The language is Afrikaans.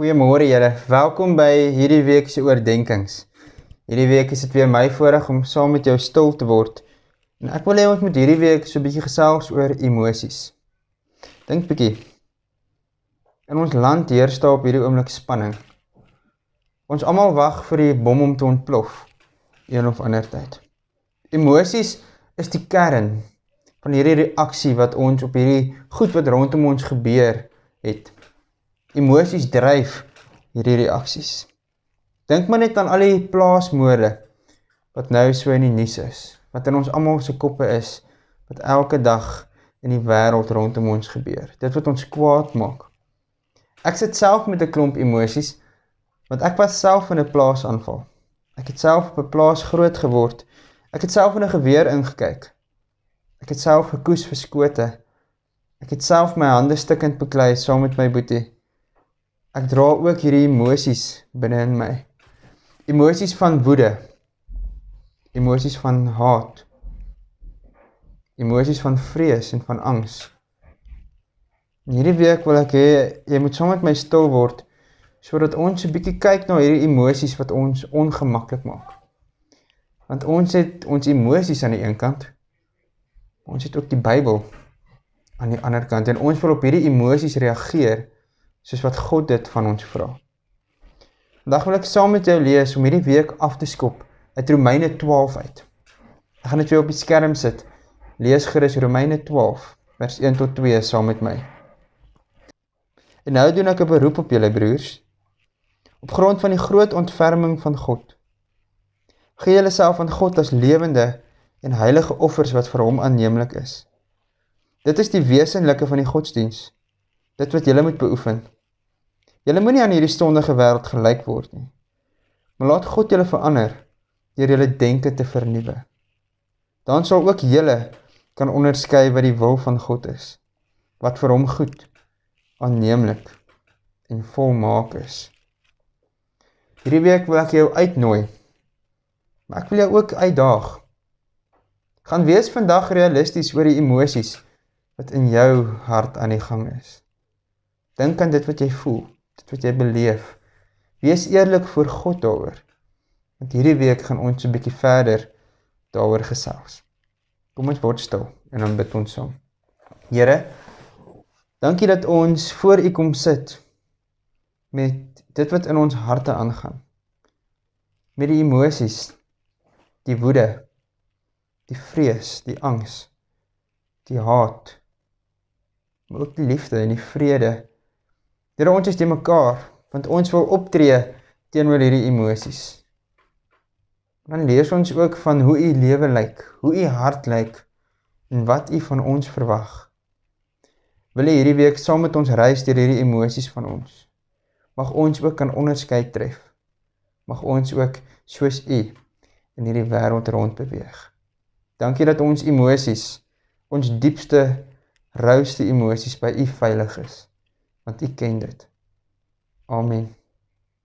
Goeiemôre julle. Welkom by hierdie week se oordeenkings. Hierdie week is dit weer my voorreg om saam met jou stil te word. En ek wil hê ons moet hierdie week so 'n bietjie gesels oor emosies. Dink bietjie. In ons land heers daar op hierdie oomblik spanning. Ons almal wag vir die bom om te ontplof een of ander tyd. Emosies is die kern van hierdie reaksie wat ons op hierdie goed wat rondom ons gebeur het emosies dryf hierdie reaksies. Dink maar net aan al die plaasmoorde wat nou so in die nuus is, wat in ons almal se koppe is, wat elke dag in die wêreld rondom ons gebeur. Dit wat ons kwaad maak. Ek sit self met 'n klomp emosies want ek was self in 'n plaasaanval. Ek het self op 'n plaas groot geword. Ek het self in 'n geweer ingekyk. Ek het self gekoes vir skote. Ek het self my hande stikkend beklei saam met my boetie. Ek dra ook hierdie emosies binne in my. Emosies van woede. Emosies van haat. Emosies van vrees en van angs. Hierdie week wil ek hê jy moet saam met my stil word sodat ons 'n bietjie kyk na hierdie emosies wat ons ongemaklik maak. Want ons het ons emosies aan die een kant. Ons het ook die Bybel aan die ander kant en ons wil op hierdie emosies reageer soos wat God dit van ons vra. Vandag wil ek saam met jou lees om hierdie week af te skop uit Romeine 12 uit. Ek gaan dit vir jou op die skerm sit. Lees gerus Romeine 12 vers 1 tot 2 saam met my. En nou doen ek 'n beroep op julle broers op grond van die groot ontferming van God. Gee julleself aan God as lewende en heilige offers wat vir hom aanneemlik is. Dit is die wesenlike van die godsdienst dit wat julle moet beoefen. Julle moenie aan hierdie sondige wêreld gelyk word nie. Maar laat God julle verander deur julle denke te vernuwe. Dan sal ook julle kan onderskei wat die wil van God is, wat vir hom goed, aanneemlik en volmaak is. Hierdie week wil ek jou uitnooi. Maar ek wil jou ook uitdaag. Gaan wees vandag realisties oor die emosies wat in jou hart aan die gang is. Dink aan dit wat jy voel, dit wat jy beleef. Wees eerlik voor God daaroor. Want hierdie week gaan ons 'n bietjie verder daaroor gesels. Kom ons word stil en dan bid ons saam. Here, dankie dat ons voor U kom sit met dit wat in ons harte aangaan. Met die emosies, die woede, die vrees, die angs, die haat, maar ook die liefde en die vrede Here ons is te mekaar want ons wil optree teenoor hierdie emosies. Dan lees ons ook van hoe u lewe lyk, hoe u hart lyk en wat u van ons verwag. Wil u hierdie week saam met ons reis deur hierdie emosies van ons? Mag ons ook kan onderskei tref. Mag ons ook soos u in hierdie wêreld rond beweeg. Dankie dat ons emosies, ons diepste, rouste emosies by u veilig is want U ken dit. Amen.